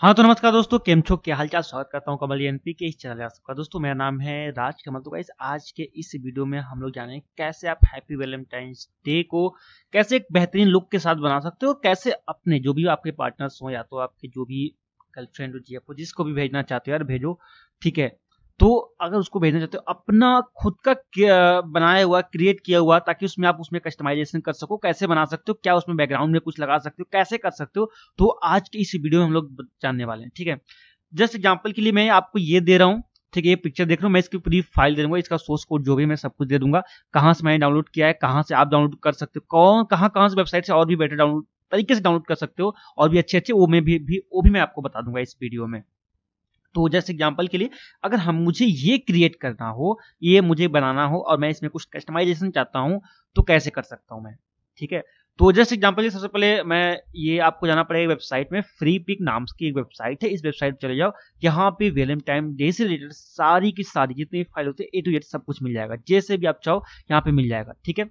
हाँ तो नमस्कार दोस्तों केम छो क्या हालचाल स्वागत करता हूँ कमल एनपी के इस चैनल सबका दोस्तों मेरा नाम है राज कमल तो गाइस आज के इस वीडियो में हम लोग जानेंगे कैसे आप हैप्पी वैलेंटाइंस डे को कैसे एक बेहतरीन लुक के साथ बना सकते हो कैसे अपने जो भी आपके पार्टनर्स हो या तो आपके जो भी गर्लफ्रेंड हो जी जिसको भी भेजना चाहते हो यार भेजो ठीक है तो अगर उसको भेजना चाहते हो अपना खुद का बनाया हुआ क्रिएट किया हुआ ताकि उसमें आप उसमें कस्टमाइजेशन कर सको कैसे बना सकते हो क्या उसमें बैकग्राउंड में कुछ लगा सकते हो कैसे कर सकते हो तो आज की इस वीडियो में हम लोग जानने वाले हैं ठीक है जस्ट एग्जाम्पल के लिए मैं आपको ये दे रहा हूँ ठीक है ये पिक्चर देख रहा हूँ मैं इसकी पूरी फाइल दे दूंगा इसका सोर्स कोड जो भी मैं सब कुछ दे दूंगा कहाँ से मैंने डाउनलोड किया है कहाँ से आप डाउनलोड कर सकते हो कौन कहाँ कहाँ से वेबसाइट से और भी बेटर डाउनलोड तरीके से डाउनलोड कर सकते हो और भी अच्छे अच्छे वो मैं भी, भी वो भी मैं आपको बता दूंगा इस वीडियो में तो जैसे एग्जाम्पल के लिए अगर हम मुझे ये क्रिएट करना हो ये मुझे बनाना हो और मैं इसमें कुछ कस्टमाइजेशन चाहता हूँ तो कैसे कर सकता हूँ मैं ठीक है तो जस्ट एग्जाम्पल सबसे पहले मैं ये आपको जाना पड़ेगा वेबसाइट में फ्री पिक नाम की एक वेबसाइट है इस वेबसाइट पर चले जाओ यहाँ पे वेलम टाइम डे से रिलेटेड सारी की सारी जितनी फाइल होती है ए टू एट सब कुछ मिल जाएगा जैसे भी आप चाहो यहाँ पे मिल जाएगा ठीक है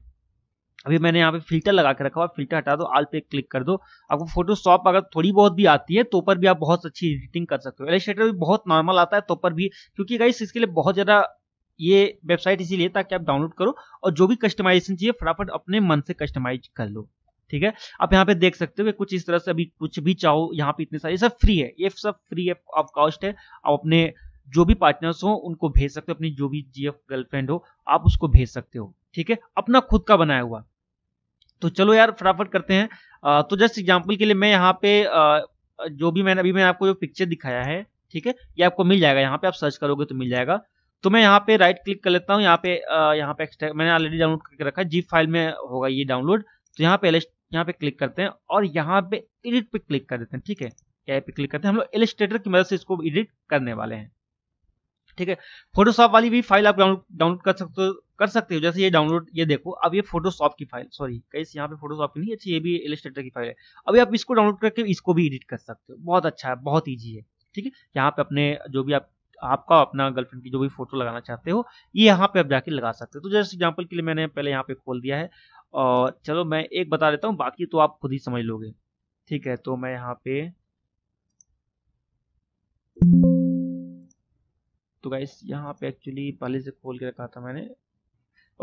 अभी मैंने यहाँ पे फिल्टर लगा के रखा हुआ फिल्टर हटा दो आल पे क्लिक कर दो आपको फोटोशॉप अगर थोड़ी बहुत भी आती है तो पर भी आप बहुत अच्छी एडिटिंग कर सकते हो एलिस्ट्रेटर भी बहुत नॉर्मल आता है तो पर भी क्योंकि गाइस इसके लिए बहुत ज़्यादा ये वेबसाइट इसीलिए ताकि आप डाउनलोड करो और जो भी कस्टमाइजेशन चाहिए फटाफट अपने मन से कस्टमाइज कर लो ठीक है आप यहाँ पे देख सकते हो कुछ इस तरह से अभी कुछ भी चाहो यहाँ पे इतने सारे सब फ्री है ये सब फ्री है ऑफ कॉस्ट है आप अपने जो भी पार्टनर्स हो उनको भेज सकते हो अपनी जो भी जीएफ गर्लफ्रेंड हो आप उसको भेज सकते हो ठीक है अपना खुद का बनाया हुआ तो चलो यार फटाफट करते हैं आ, तो जस्ट एग्जाम्पल के लिए मैं यहाँ पे आ, जो भी मैंने अभी मैंने आपको जो पिक्चर दिखाया है ठीक है ये आपको मिल जाएगा यहाँ पे आप सर्च करोगे तो मिल जाएगा तो मैं यहाँ पे राइट क्लिक कर लेता हूँ यहाँ पे यहाँ पे एक्सट्रैक्ट मैंने ऑलरेडी डाउनलोड करके रखा है जीप फाइल में होगा ये डाउनलोड तो यहाँ पे यहाँ पे क्लिक करते हैं और यहाँ पे एडिट पे क्लिक कर देते हैं ठीक है यहाँ पे क्लिक करते हैं हम लोग एलिस्ट्रेटर की मदद से इसको एडिट करने वाले हैं ठीक है फोटोशॉप वाली भी फाइल आप डाउनलोड कर सकते हो कर सकते हो जैसे ये डाउनलोड ये देखो अब ये फोटोशॉप की फाइल सॉरी कैसे यहाँ पे फोटोशॉप की नहीं अच्छी ये भी इलेस्ट्रेटर की फाइल है अभी आप इसको डाउनलोड करके इसको भी एडिट कर सकते हो बहुत अच्छा है बहुत ईजी है ठीक है यहाँ पे अपने जो भी आप आपका अपना गर्लफ्रेंड की जो भी फोटो लगाना चाहते हो ये यहाँ पे आप जाके लगा सकते हो तो जैसे एग्जाम्पल के लिए मैंने पहले यहाँ पे खोल दिया है और चलो मैं एक बता देता हूँ बाकी तो आप खुद ही समझ लोगे ठीक है तो मैं यहाँ पे तो गाइस यहाँ पे एक्चुअली पहले से खोल के रखा था मैंने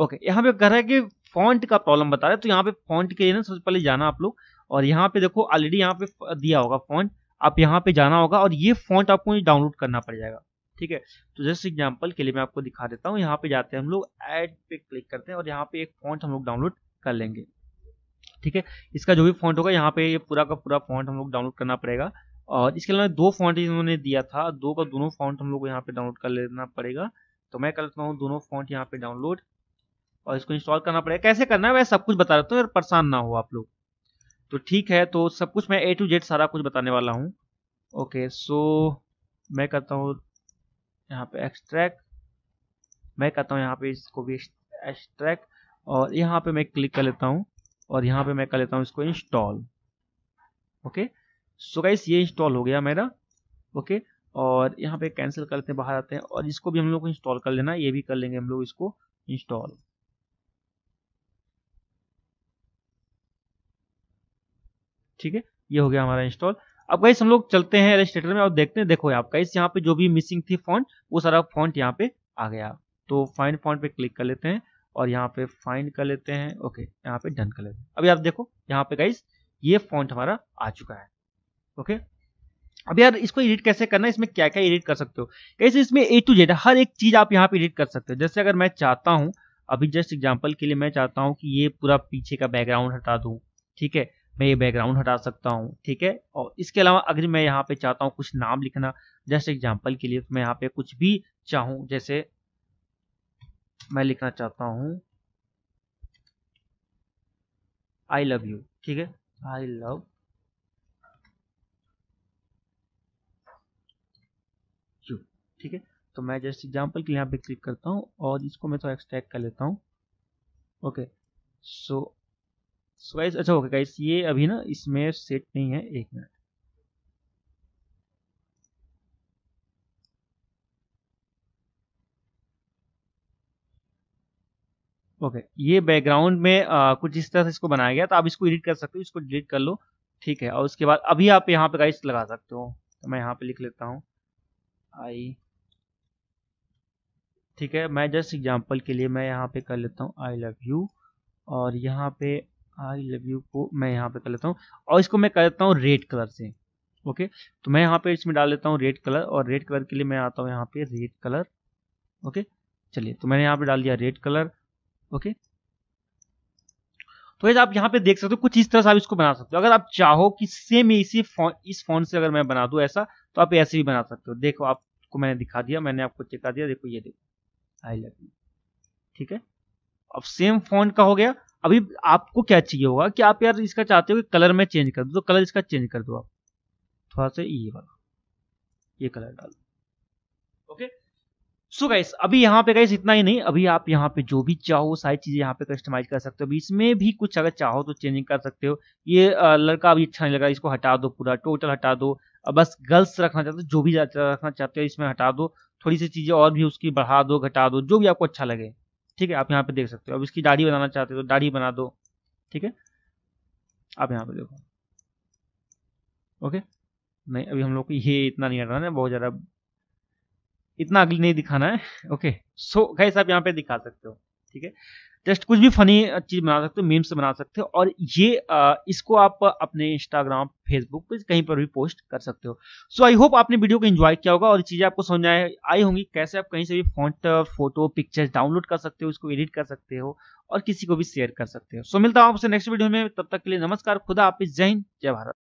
ओके यहाँ पे कह रहा है कि फॉन्ट का प्रॉब्लम बता रहे तो यहाँ पे फॉन्ट के लिए ना सबसे पहले जाना आप लोग और यहाँ पे देखो ऑलरेडी यहाँ पे दिया होगा फॉन्ट आप यहाँ पे जाना होगा और ये फॉन्ट आपको डाउनलोड करना पड़ जाएगा ठीक है तो जस्ट एग्जाम्पल के लिए मैं आपको दिखा देता हूँ यहाँ पे जाते हैं हम लोग एड पे क्लिक करते हैं और यहाँ पे एक फॉन्ट हम लोग डाउनलोड कर लेंगे ठीक है इसका जो भी फॉन्ट होगा यहाँ पे ये पूरा का पूरा फॉन्ट हम लोग डाउनलोड करना पड़ेगा और इसके अलावा दो फॉन्ट इन्होंने दिया था दो का दोनों फॉन्ट हम लोग यहाँ पे डाउनलोड कर लेना पड़ेगा तो मैं कर लेता हूँ दोनों फॉन्ट यहाँ पे डाउनलोड और इसको इंस्टॉल करना पड़ेगा कैसे करना है मैं सब कुछ बता देता हूँ परेशान ना हो आप लोग तो ठीक है तो सब कुछ मैं ए टू जेड सारा कुछ बताने वाला हूँ ओके सो मैं करता हूँ यहाँ पे एक्सट्रैक्ट मैं करता हूँ यहाँ पे इसको भी एक्सट्रैक्ट और यहाँ पे मैं क्लिक कर लेता हूँ और यहाँ पे मैं कर लेता हूँ इसको इंस्टॉल ओके सो गाइस ये इंस्टॉल हो गया मेरा ओके और यहाँ पे कैंसिल कर लेते हैं बाहर आते हैं और इसको भी हम लोग को इंस्टॉल कर लेना ये भी कर लेंगे हम लोग इसको इंस्टॉल ठीक है ये हो गया हमारा इंस्टॉल अब गाइस हम लोग चलते हैं रजिस्ट्रेटर में और देखते हैं देखो आप गाइस यहाँ पे जो भी मिसिंग थी फॉन्ट वो सारा फॉन्ट यहाँ पे आ गया तो फाइंड फॉन्ट पे क्लिक कर लेते हैं और यहाँ पे फाइंड कर लेते हैं ओके यहाँ पे डन कर लेते हैं अभी आप देखो यहाँ पे गाइस ये फॉन्ट हमारा आ चुका है ओके अब यार इसको एडिट कैसे करना है इसमें क्या क्या एडिट कर सकते हो कैसे इसमें ए टू जेड हर एक चीज आप यहाँ पे एडिट कर सकते हो जैसे अगर मैं चाहता हूँ अभी जस्ट एग्जाम्पल के लिए मैं चाहता हूँ कि ये पूरा पीछे का बैकग्राउंड हटा दू ठीक है मैं ये बैकग्राउंड हटा सकता हूँ ठीक है और इसके अलावा अगर मैं यहाँ पे चाहता हूँ कुछ नाम लिखना जस्ट एग्जाम्पल के लिए तो मैं यहाँ पे कुछ भी चाहूँ जैसे मैं लिखना चाहता हूँ आई लव यू ठीक है आई लव यू ठीक है तो मैं जस्ट एग्जाम्पल के लिए यहाँ पे क्लिक करता हूँ और इसको मैं थोड़ा तो एक्सट्रैक्ट कर लेता हूँ ओके सो सो गाइस अच्छा ओके गाइस ये अभी ना इसमें सेट नहीं है एक मिनट ओके ये बैकग्राउंड में आ, कुछ इस तरह से इसको बनाया गया तो आप इसको एडिट कर सकते हो इसको डिलीट कर लो ठीक है और उसके बाद अभी आप यहाँ पे गाइस लगा सकते हो तो मैं यहाँ पे लिख लेता हूँ आई ठीक है मैं जस्ट एग्जांपल के लिए मैं यहाँ पे कर लेता हूँ आई लव यू और यहाँ पे आई लव यू को मैं यहाँ पे कर लेता हूँ और इसको मैं कर देता हूँ रेड कलर से ओके तो मैं यहाँ पे इसमें डाल लेता हूँ रेड कलर और रेड कलर के लिए मैं आता हूँ यहाँ पे रेड कलर ओके चलिए तो मैंने यहाँ पे डाल दिया रेड कलर ओके तो आप यहाँ पे देख सकते हो कुछ इस तरह से आप इसको बना सकते हो अगर आप चाहो कि सेम इसी फोन इस फोन से अगर मैं बना दू ऐसा तो आप ऐसे भी बना सकते हो देखो आपको मैंने दिखा दिया मैंने आपको कर दिया देखो ये देखो आई लव यू ठीक है अब सेम फोन का हो गया अभी आपको क्या चाहिए होगा कि आप यार इसका चाहते हो कि कलर में चेंज कर दो तो कलर इसका चेंज कर दो आप थोड़ा सा ये वाला ये कलर डाल दो ओके सो गाइस अभी यहाँ पे गाइस इतना ही नहीं अभी आप यहाँ पे जो भी चाहो सारी चीजें यहाँ पे कस्टमाइज कर सकते हो अभी इसमें भी कुछ अगर चाहो तो चेंजिंग कर सकते हो ये लड़का अभी अच्छा नहीं लगा इसको हटा दो पूरा टोटल हटा दो बस गर्ल्स रखना चाहते हो जो भी रखना चाहते हो इसमें हटा दो थोड़ी सी चीजें और भी उसकी बढ़ा दो घटा दो जो भी आपको अच्छा लगे ठीक है आप यहाँ पे देख सकते हो अब इसकी दाढ़ी बनाना चाहते हो तो दाढ़ी बना दो ठीक है आप यहाँ पे देखो ओके नहीं अभी हम लोग को ये इतना नहीं हटाना है बहुत ज़्यादा इतना अगली नहीं दिखाना है ओके सो so, आप यहाँ पे दिखा सकते हो ठीक है जस्ट कुछ भी फनी चीज़ बना सकते हो मीम्स बना सकते हो और ये आ, इसको आप अपने इंस्टाग्राम फेसबुक पे कहीं पर भी पोस्ट कर सकते हो सो आई होप आपने वीडियो को एंजॉय किया होगा और चीज़ें आपको समझ आए आई होंगी कैसे आप कहीं से भी फॉन्ट फोटो पिक्चर्स डाउनलोड कर सकते हो उसको एडिट कर सकते हो और किसी को भी शेयर कर सकते हो सो मिलता हूँ आपसे नेक्स्ट वीडियो में तब तक के लिए नमस्कार खुदा आप जय हिंद जय भारत